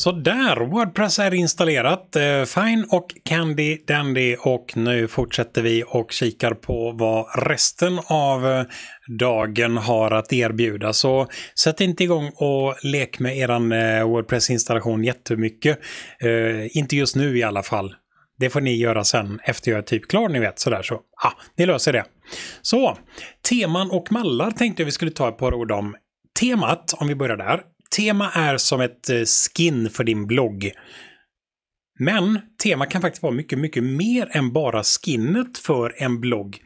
Så där, Wordpress är installerat. Eh, fine och Candy Dandy och nu fortsätter vi och kikar på vad resten av eh, dagen har att erbjuda. Så sätt inte igång och lek med eran eh, Wordpress-installation jättemycket. inte just nu i alla fall. Det får ni göra sen efter jag är typ klar, ni vet. Sådär så. Ja, ni löser det. Så, teman och mallar tänkte jag vi skulle ta ett par ord om. Temat, om vi börjar där, tema är som ett eh, skin för din blogg. Men tema kan faktiskt vara mycket, mycket mer än bara skinnet för en blogg.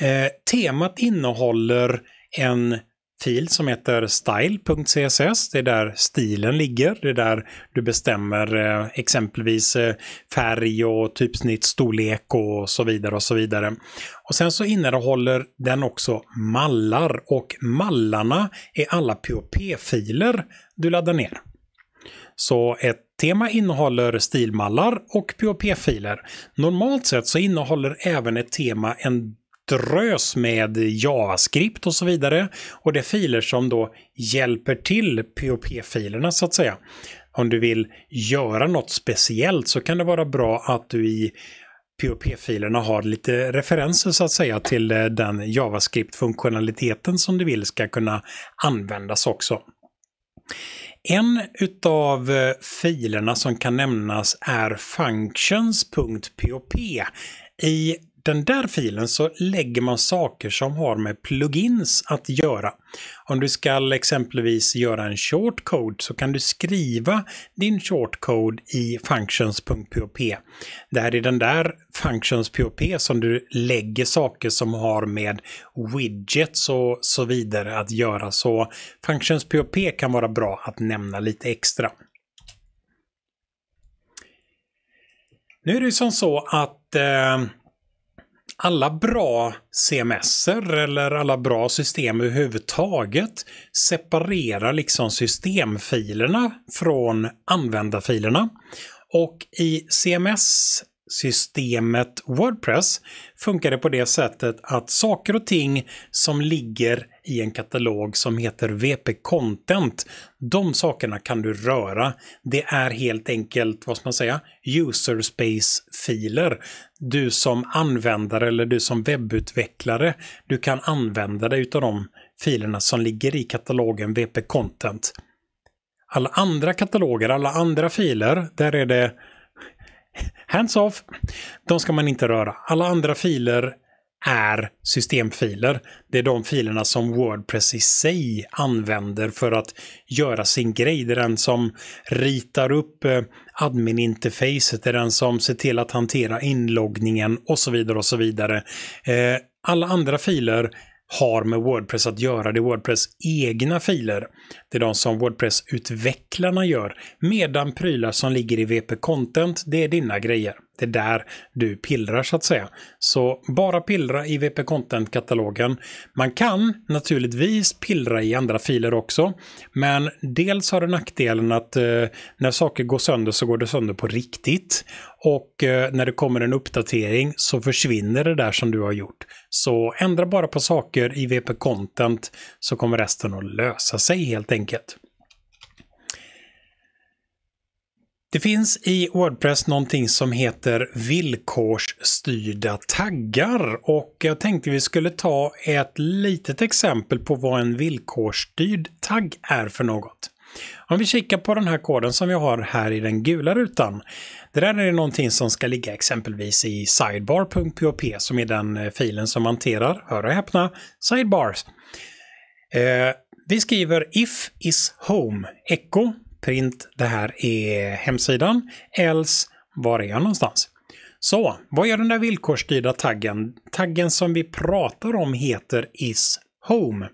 Eh, temat innehåller en fil som heter style.css. Det är där stilen ligger. Det är där du bestämmer eh, exempelvis eh, färg och typsnitt, storlek och så vidare och så vidare. Och sen så innehåller den också mallar och mallarna är alla POP-filer du laddar ner. Så ett tema innehåller stilmallar och POP-filer. Normalt sett så innehåller även ett tema en drös med JavaScript och så vidare. Och det är filer som då hjälper till POP-filerna så att säga. Om du vill göra något speciellt så kan det vara bra att du i POP-filerna har lite referenser så att säga till eh, den JavaScript-funktionaliteten som du vill ska kunna användas också. En utav eh, filerna som kan nämnas är functions.pop i den där filen så lägger man saker som har med plugins att göra. Om du ska exempelvis göra en shortcode så kan du skriva din shortcode i functions.pop. Det här är den där functions.pop som du lägger saker som har med widgets och så vidare att göra. Så functions.pop kan vara bra att nämna lite extra. Nu är det som så att eh, alla bra CMSer eller alla bra system överhuvudtaget separerar liksom systemfilerna från användarfilerna. Och i CMS-systemet Wordpress funkar det på det sättet att saker och ting som ligger i en katalog som heter VP Content. De sakerna kan du röra. Det är helt enkelt, vad ska man säga, user space-filer. Du som användare eller du som webbutvecklare, du kan använda dig av de filerna som ligger i katalogen VP Content. Alla andra kataloger, alla andra filer, där är det hands off. De ska man inte röra. Alla andra filer är systemfiler. Det är de filerna som Wordpress i sig använder för att göra sin grej. Det är den som ritar upp eh, admin-interfacet, det är den som ser till att hantera inloggningen och så vidare och så vidare. Eh, alla andra filer har med Wordpress att göra. Det är Wordpress egna filer. Det är de som Wordpress-utvecklarna gör. Medan prylar som ligger i VP Content, det är dina grejer. Det är där du pillrar så att säga. Så bara pillra i VP Content-katalogen. Man kan naturligtvis pillra i andra filer också. Men dels har det nackdelen att eh, när saker går sönder så går det sönder på riktigt. Och eh, när det kommer en uppdatering så försvinner det där som du har gjort. Så ändra bara på saker i VP Content så kommer resten att lösa sig helt enkelt enkelt. Det finns i Wordpress någonting som heter villkorsstyrda taggar och jag tänkte vi skulle ta ett litet exempel på vad en villkorsstyrd tagg är för något. Om vi kikar på den här koden som vi har här i den gula rutan. Det där är någonting som ska ligga exempelvis i sidebar.php som är den eh, filen som hanterar, hör och häpna, sidebars. Eh, vi skriver if is home, echo, print, det här är hemsidan, else, var är jag någonstans? Så, vad gör den där villkorsstyrda taggen? Taggen som vi pratar om heter is home.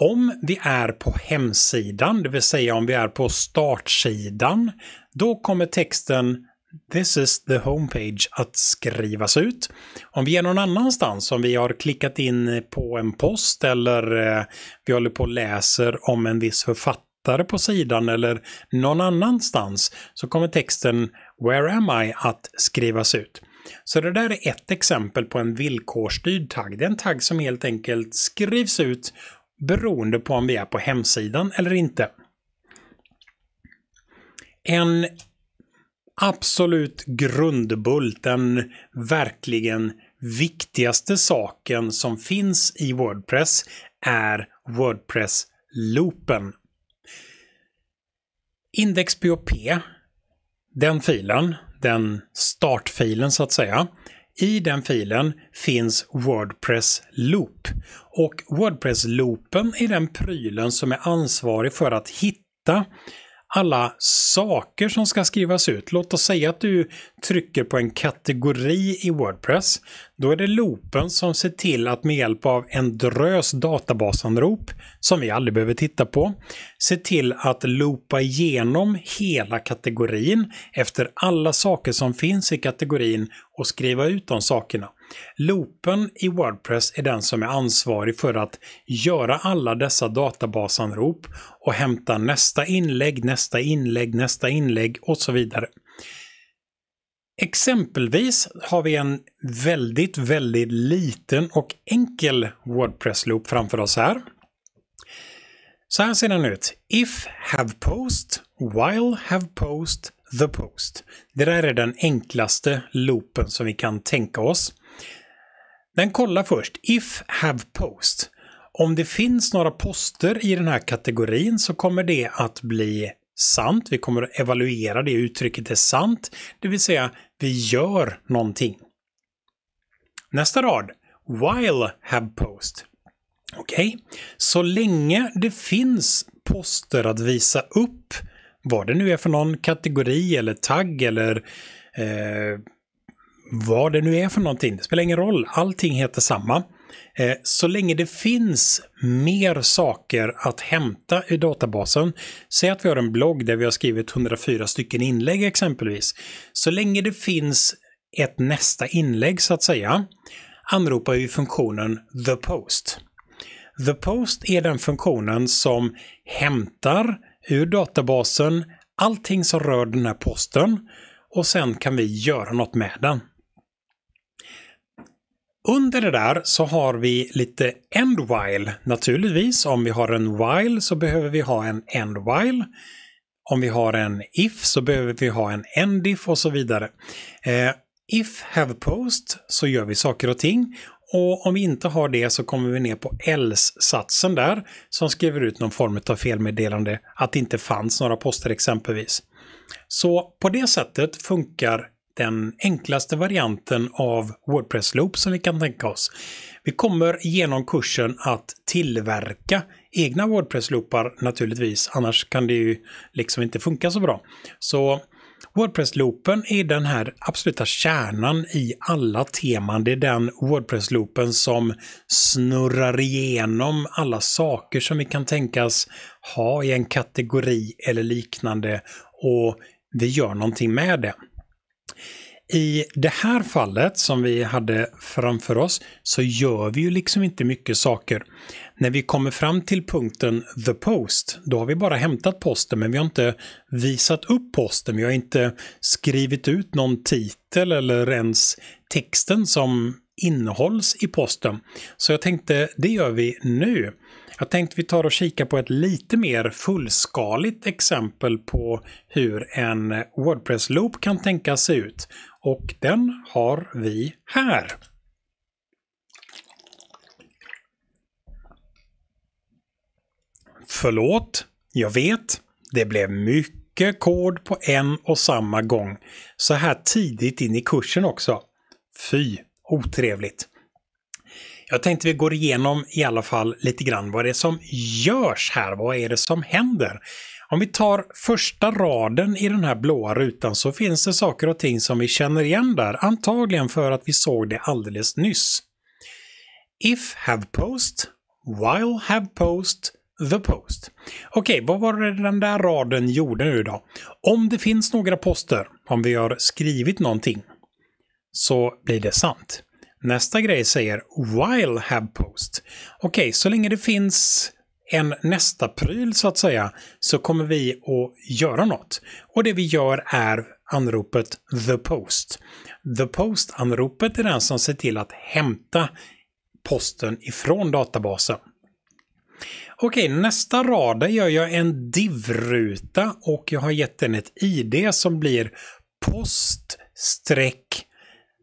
Om vi är på hemsidan, det vill säga om vi är på startsidan, då kommer texten This is the homepage att skrivas ut. Om vi är någon annanstans, om vi har klickat in på en post eller eh, vi håller på och läser om en viss författare på sidan eller någon annanstans så kommer texten Where am I att skrivas ut. Så det där är ett exempel på en villkorsstyrd tagg. Det är en tagg som helt enkelt skrivs ut beroende på om vi är på hemsidan eller inte. En absolut grundbulten, verkligen viktigaste saken som finns i Wordpress är Wordpress-loopen. Index.php, den filen, den startfilen så att säga, i den filen finns Wordpress Loop. Och Wordpress Loopen är den prylen som är ansvarig för att hitta alla saker som ska skrivas ut. Låt oss säga att du trycker på en kategori i Wordpress. Då är det loopen som ser till att med hjälp av en drös databasanrop, som vi aldrig behöver titta på, se till att loopa igenom hela kategorin efter alla saker som finns i kategorin och skriva ut de sakerna. Loopen i Wordpress är den som är ansvarig för att göra alla dessa databasanrop och hämta nästa inlägg, nästa inlägg, nästa inlägg och så vidare. Exempelvis har vi en väldigt, väldigt liten och enkel Wordpress-loop framför oss här. Så här ser den ut. If have post, while have post, the post. Det där är den enklaste loopen som vi kan tänka oss. Den kollar först if have post. Om det finns några poster i den här kategorin så kommer det att bli sant. Vi kommer att evaluera det uttrycket är sant, det vill säga vi gör någonting. Nästa rad. While have post. Okej, okay. så länge det finns poster att visa upp vad det nu är för någon kategori eller tagg eller eh, vad det nu är för någonting. Det spelar ingen roll, allting heter samma. Eh, så länge det finns mer saker att hämta i databasen, säg att vi har en blogg där vi har skrivit 104 stycken inlägg exempelvis, så länge det finns ett nästa inlägg så att säga, anropar vi funktionen the post. The post är den funktionen som hämtar ur databasen allting som rör den här posten och sen kan vi göra något med den. Under det där så har vi lite end while. Naturligtvis, om vi har en while så behöver vi ha en end while. Om vi har en if så behöver vi ha en end if och så vidare. Eh, if have post så gör vi saker och ting och om vi inte har det så kommer vi ner på else-satsen där som skriver ut någon form av felmeddelande att det inte fanns några poster exempelvis. Så på det sättet funkar den enklaste varianten av Wordpress Loop som vi kan tänka oss. Vi kommer genom kursen att tillverka egna Wordpress-loopar naturligtvis, annars kan det ju liksom inte funka så bra. Så Wordpress-loopen är den här absoluta kärnan i alla teman. Det är den Wordpress-loopen som snurrar igenom alla saker som vi kan tänkas ha i en kategori eller liknande och vi gör någonting med det. I det här fallet som vi hade framför oss så gör vi ju liksom inte mycket saker. När vi kommer fram till punkten the post, då har vi bara hämtat posten men vi har inte visat upp posten. Vi har inte skrivit ut någon titel eller ens texten som innehålls i posten. Så jag tänkte, det gör vi nu. Jag tänkte vi tar och kikar på ett lite mer fullskaligt exempel på hur en Wordpress-loop kan tänkas se ut. Och den har vi här. Förlåt, jag vet. Det blev mycket kod på en och samma gång. Så här tidigt in i kursen också. Fy, otrevligt. Jag tänkte vi går igenom i alla fall lite grann vad det är som görs här. Vad är det som händer? Om vi tar första raden i den här blåa rutan så finns det saker och ting som vi känner igen där, antagligen för att vi såg det alldeles nyss. If have post, while have post, the post. Okej, okay, vad var det den där raden gjorde nu då? Om det finns några poster, om vi har skrivit någonting, så blir det sant. Nästa grej säger while have post. Okej, okay, så länge det finns en nästa pryl så att säga, så kommer vi att göra något. Och det vi gör är anropet The Post. The Post-anropet är den som ser till att hämta posten ifrån databasen. Okej, nästa rad gör jag en div-ruta och jag har gett den ett id som blir post streck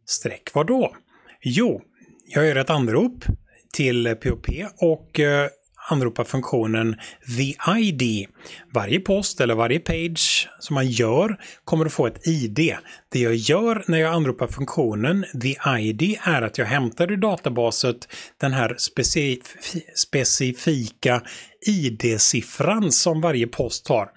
streck vadå? Jo, jag gör ett anrop till POP och eh, anropa funktionen the ID. Varje post eller varje page som man gör kommer att få ett ID. Det jag gör när jag anropar funktionen the ID är att jag hämtar ur databaset den här specif specifika ID-siffran som varje post har.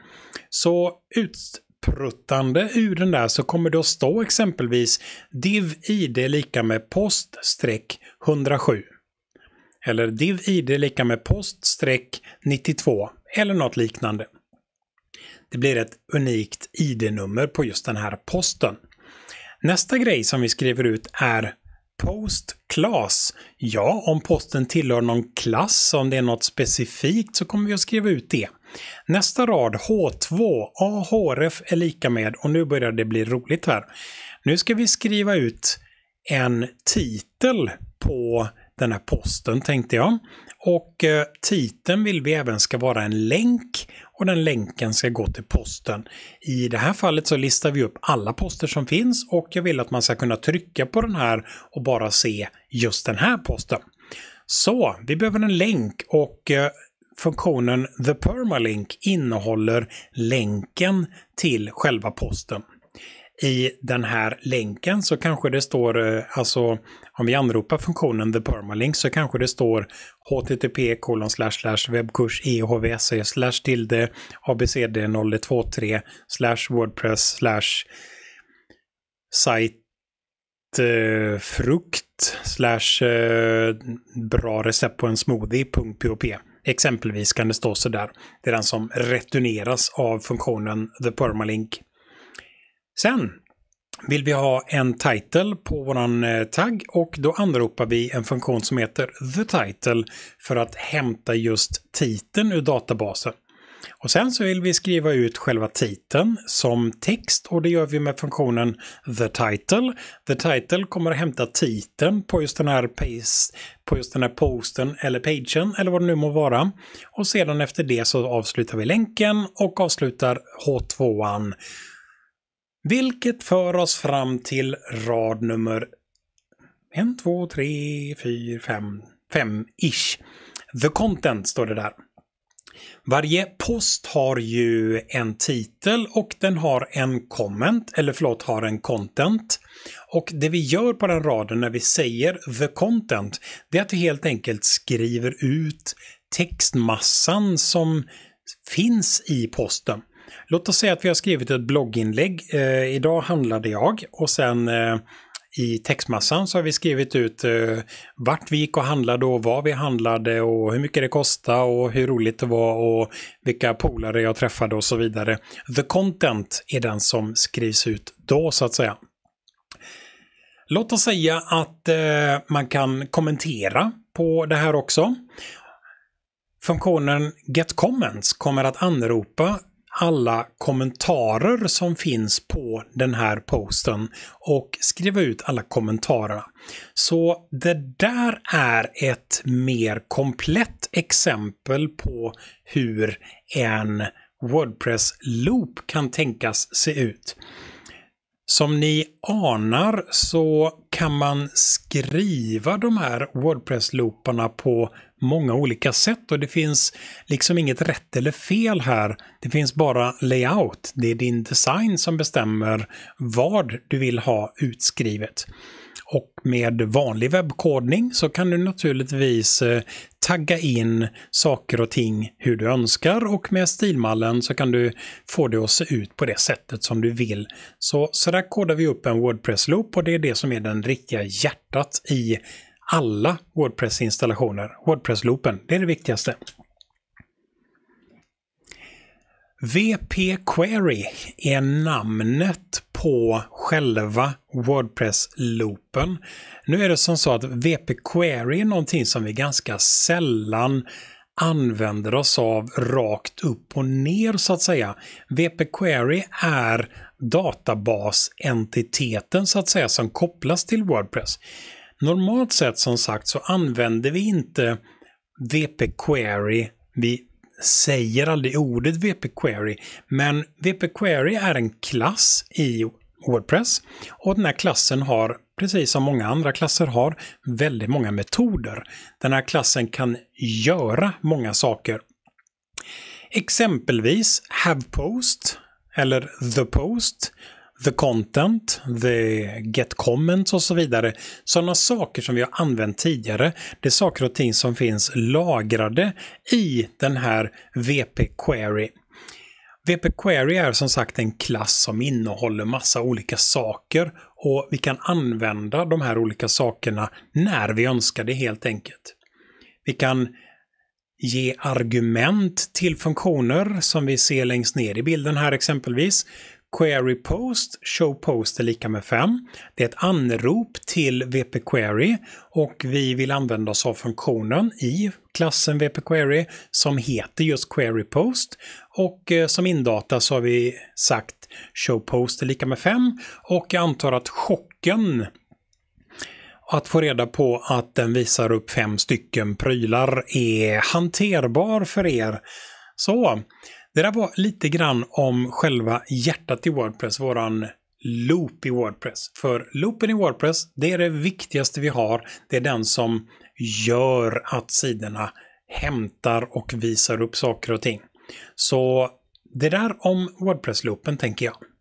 Så utpruttande ur den där så kommer det att stå exempelvis div id lika med post 107 eller div id lika med post 92 eller något liknande. Det blir ett unikt id-nummer på just den här posten. Nästa grej som vi skriver ut är Post class. Ja, om posten tillhör någon klass, om det är något specifikt, så kommer vi att skriva ut det. Nästa rad, H2, AHRF är lika med, och nu börjar det bli roligt här. Nu ska vi skriva ut en titel på den här posten tänkte jag. Och eh, titeln vill vi även ska vara en länk och den länken ska gå till posten. I det här fallet så listar vi upp alla poster som finns och jag vill att man ska kunna trycka på den här och bara se just den här posten. Så vi behöver en länk och eh, funktionen the permalink innehåller länken till själva posten i den här länken så kanske det står, eh, alltså om vi anropar funktionen the permalink så kanske det står http kolon slash slash webbkurs ehvse e slash tilde abcd0123 slash wordpress slash site frukt slash eh, bra recept på en smoothie.pop. Exempelvis kan det stå sådär. Det är den som returneras av funktionen the permalink. Sen vill vi ha en title på vår eh, tagg och då anropar vi en funktion som heter the title för att hämta just titeln ur databasen. Och sen så vill vi skriva ut själva titeln som text och det gör vi med funktionen the title. The title kommer att hämta titeln på just den här, paste, på just den här posten eller pagen eller vad det nu må vara. Och sedan efter det så avslutar vi länken och avslutar H2an. Vilket för oss fram till rad nummer 1, 2, 3, 4, 5, 5-ish. The content står det där. Varje post har ju en titel och den har en comment, eller förlåt, har en content. Och det vi gör på den raden när vi säger the content, det är att vi helt enkelt skriver ut textmassan som finns i posten låt oss säga att vi har skrivit ett blogginlägg. Eh, idag handlade jag och sen eh, i textmassan så har vi skrivit ut eh, vart vi gick och handlade och vad vi handlade och hur mycket det kostade och hur roligt det var och vilka polare jag träffade och så vidare. The content är den som skrivs ut då så att säga. Låt oss säga att eh, man kan kommentera på det här också. Funktionen Get Comments kommer att anropa alla kommentarer som finns på den här posten och skriva ut alla kommentarerna. Så det där är ett mer komplett exempel på hur en Wordpress-loop kan tänkas se ut. Som ni anar så kan man skriva de här Wordpress-looparna på många olika sätt och det finns liksom inget rätt eller fel här. Det finns bara layout. Det är din design som bestämmer vad du vill ha utskrivet. Och med vanlig webbkodning så kan du naturligtvis eh, tagga in saker och ting hur du önskar och med stilmallen så kan du få det att se ut på det sättet som du vill. Så, så där kodar vi upp en Wordpress-loop och det är det som är den riktiga hjärtat i alla Wordpress-installationer. Wordpress-loopen, det är det viktigaste. VP Query är namnet på själva Wordpress-loopen. Nu är det som så att VP Query är någonting som vi ganska sällan använder oss av rakt upp och ner så att säga. VP Query är databasentiteten så att säga som kopplas till Wordpress. Normalt sett som sagt så använder vi inte VP-query. Vi säger aldrig ordet VP-query, men VP-query är en klass i Wordpress och den här klassen har, precis som många andra klasser har, väldigt många metoder. Den här klassen kan göra många saker. Exempelvis have post eller the post the content, the get comments och så vidare. Sådana saker som vi har använt tidigare, det är saker och ting som finns lagrade i den här VP Query. VP Query är som sagt en klass som innehåller massa olika saker och vi kan använda de här olika sakerna när vi önskar det helt enkelt. Vi kan ge argument till funktioner som vi ser längst ner i bilden här exempelvis. Query Post, Show Post är lika med 5. Det är ett anrop till VP Query och vi vill använda oss av funktionen i klassen VP Query som heter just Query Post och eh, som indata så har vi sagt Show Post är lika med 5 och jag antar att chocken att få reda på att den visar upp fem stycken prylar är hanterbar för er. Så det där var lite grann om själva hjärtat i Wordpress, våran loop i Wordpress. För loopen i Wordpress, det är det viktigaste vi har. Det är den som gör att sidorna hämtar och visar upp saker och ting. Så det där om Wordpress-loopen tänker jag.